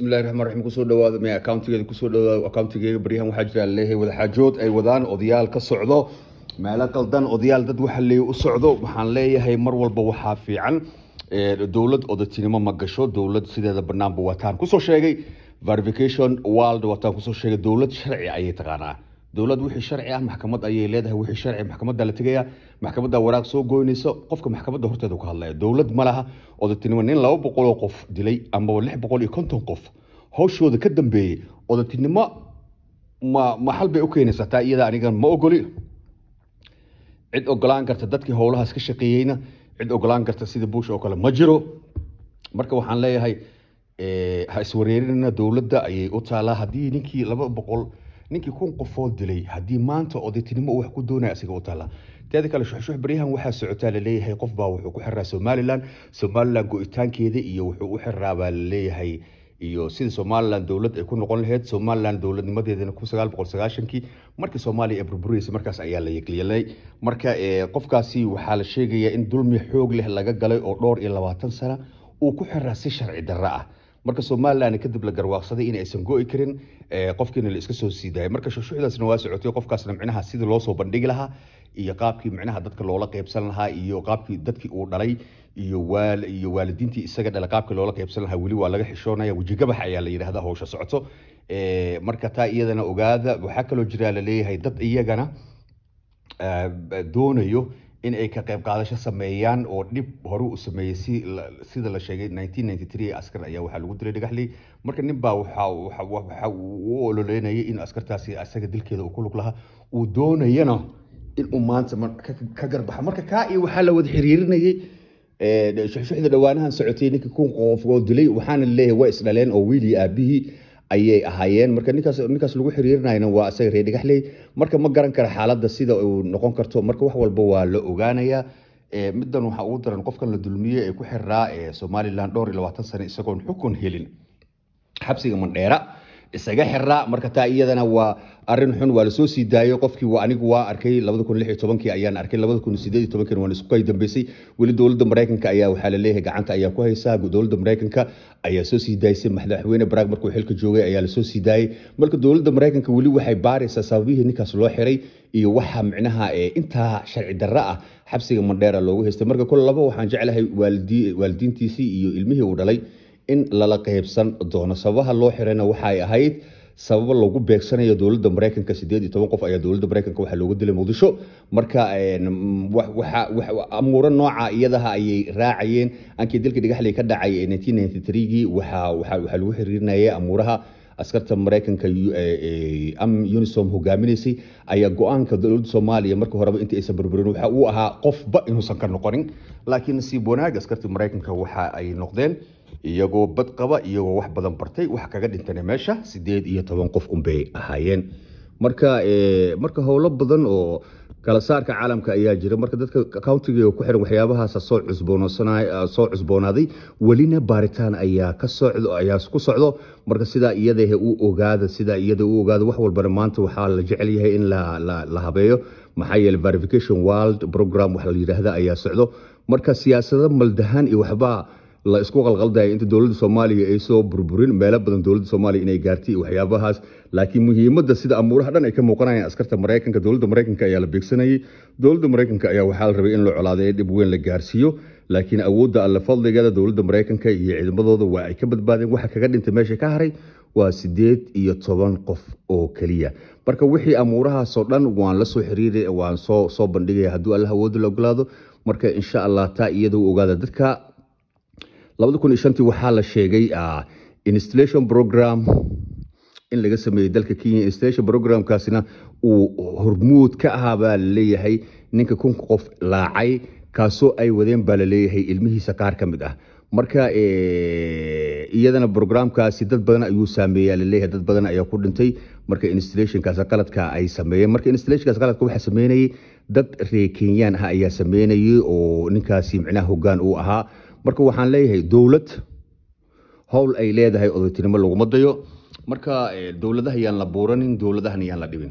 bismillahi raxmaan raxiim kusoo dhawaado me accountigeeda kusoo dhawaado accountigeega baryahan waxaa jira leeyahay wadaxaajood ay wadaan odayaal ka socdo meelo qaldan odayaal dad waxa leeya u socdo waxaan leeyahay mar walba waxaa fiican eh, dowlad odatinimo ma gasho dowlad sideeda banaanba wataan kusoo sheegay verification world wataan kusoo sheegay dowlad sharci ayay taqaanaa dowlad wixii sharci ah maxkamad ayay leedahay wixii sharci maxkamadda la tegaya maxkamadda waraaq soo goynaysa qofka maxkamadda horteeda ka hadlaya dowlad ma odatinimo nin laba boqoloo qof dilay amaba lix boqol iyo konton qof hawshooda ka dambeeyey odatinimo ma maxal bay u keenaysaa taa iyada anigan ma ogoli cid ogolaan karta dadkii howlahaas ka shaqeeyeyna cid ogolaan karta sida buush oo kale ma jiro marka waxaan leeyahay eh, ha iswareerinana dowladda ayay u taalaa haddii ninkii laba boqol ninkii kun qofood dilay haddii maanta odaytinimo wax ku doonaya isaga u taala teeda kale shuxshuux baryahan waxaa socotaa laleeyahay qof wuxuu ku xiraa somalilan somalilan go-itaankeeda iyo wuxuu u xiraa laleeyahay iyo sidii somalilan dowlad ay ku noqon laheyd somalilan dowladnimadeedana kii markii soomaaliya ee burburaysa markaas ayaa la yegliyelay marka eh, qofkaasi waxaa la sheegayaa in dulmi xoog leh laga galay oo dhowr iyo labaatan sana uu ku xiraa si sharci darro ah marka somalilan kadib la garwaaqsaday in aysan go-i karin qofkiina la iska soo siidaay marka shushucdaasna waa socotay qofkaasna micnaha sidii loosoo bandhigi lahaa iyo qaabkii micnaha dadka loola qaybsan lahaa iyo qaabkii dadkii uu dhalay iyo iyo waalidiintii isaga dhala qaabkii loola qaybsan lahaa weli waa laga xishoonaya wejigabax ayaa la yidhahdaa howsha socoto marka taa iyadana ogaada waxaa kaloo jiraa laleeyahay dad iyagana doonayo in ay ka qayb qaadasho sameeyaan oo dhib hore u sameeyey sida la sheegay askar ayaa waxaa lagu dilay dhagaxley marka nin baa waxa uu ololeynayay in askartaasi isaga dilkeeda uu ku lug lahaa uu doonayana in uu maanta ka garbaxo marka kaa iyo waxaa la wada xiriirinayay eh, shuxshuxda dhawaanahan socotay ninkii kun qof oo dilay waxaana leeyahay waa isdhaleen oo wiil aabihii ayay ahaayeen marka ninkaas lagu xiriirinayna waa isaga reer dhagaxley marka ma garan kara xaaladda sida uu noqon karto marka wax walba waa la ogaanaya eh, middan waxaa ugu daran qofkan la dulmiyey ee ku xiriraa ee eh, somalilan dhowr iyo labaatan sane isagoon xukun helin xabsiga mandheera isaga xira marka taa iyadana waa arin xun waa lasoo sii daayo qofkii waa anigu waa arkay ayaan arkay waan isku kay dambeysay weli dowladda maraykanka ayaa waxaa laleeyahay gacanta ayaa ku haysaa dowladda maraykanka ayaa soo sii daaysay madaxweyne barag markuu xilka joogay ayaa lasoo sii daayay marka dowladda maraykanka weli waxay baaraysaa sababihii ninkaas loo xiray iyo waxa micnaha intaa sharci darro ah xabsiga mandheera loogu haystay marka kole labo waxaan jeclahay waalidiintiisii iyo ilmihii uu dhalay in lala qaybsan doono sababaha loo xirayna waxaay ahayd sababo lagu beegsanayo dowlada mareykanka sideed iyo toban qof ayaa dowlada mareykanka waxaa looga dilay muqdisho marka amuuro nooca iyadaha ayay raacayeen ankii dilka dhigaxley ka dhacay gii waxaa lagu xiriirinayay amuuraha askarta mareykanka unisom hogaaminaysay ayaa go-aanka dowlada soomaaliya marka horeba inta aysan burburin waxa uu ahaa qofba inuusan ka noqonin laakiin nasiib wanaag askarta mareykanka waxa ay noqdeen iyagoo bad qaba iyagoo wax badan bartay wax kaga dhintana meesha sideed iyo toban qof unbay ahaayeen marka eh, marka howlo badan oo kala saarka caalamka ayaa jira marka dadka countiga ku xiran waxyaabahaas soo cusboonsoo ah, cusboonaaday welina baaritaan ayaa ka ayaa ku socdo marka sidaa iyadahe u ogaada sidaa iyada u ogaada wax walbana maanta waxaa la jecel yahay in la habeeyo maxaa yeele verification world program wax la yidhaahda ayaa socdo marka siyaasado maldahaan iyo waxbaa la isku qalqaldaya inta dowladda soomaaliya ay soo burburin meelo badan dowladda soomaaliya inay gaartay waxyaabahaas laakiin muhiimadda sida amuuraha dhan ay ka muuqanayaan askarta maraykanka dowladda maraykanka ayaa la beegsanayay dowladda maraykanka ayaa waxaa la rabay in la colaadeeyo dhib weyn la gaarsiiyo laakiin awoodda alle fadligeeda dowladda maraykanka iyo ciidamadooda waa ay ka badbaadeen waxa kaga dhintay meesha ka haray waa siddeed iyo toban qof oo keliya marka wixii amuurahaasoo dhan waan la soo xiriiray waan soo soo bandhigaya hadduu allah awoodda la ogolaado marka insha allah taa iyadoo ogaada dadka waxaa la sheegay ah, installation program in laga sameeyey dalka kenya installation programkaasina uu hormuud ka ahaa baa laleeyahay ninka kun qof laacay kaasoo ay wadeen baa laleeyahay ilmihiisa qaar ka mid ah marka eh, iyadana brograamkaasi dad badan ayuu saameeya laleeyahay dad badan ayaa ku dhintay marka installationkaas qaladka ay sameeyeen marka installationkaas qaladka waxaa sameynayay dad reer kenyaan ah ayaa sameynayay oo ninkaasi micnaha hoggaan uu ahaa marka waxaan leeyahay dowlad howl ay leedahay odaytinimo laguma dayo marka eh, dowladaha yaan la buuranin dowladahana yaan la dhibin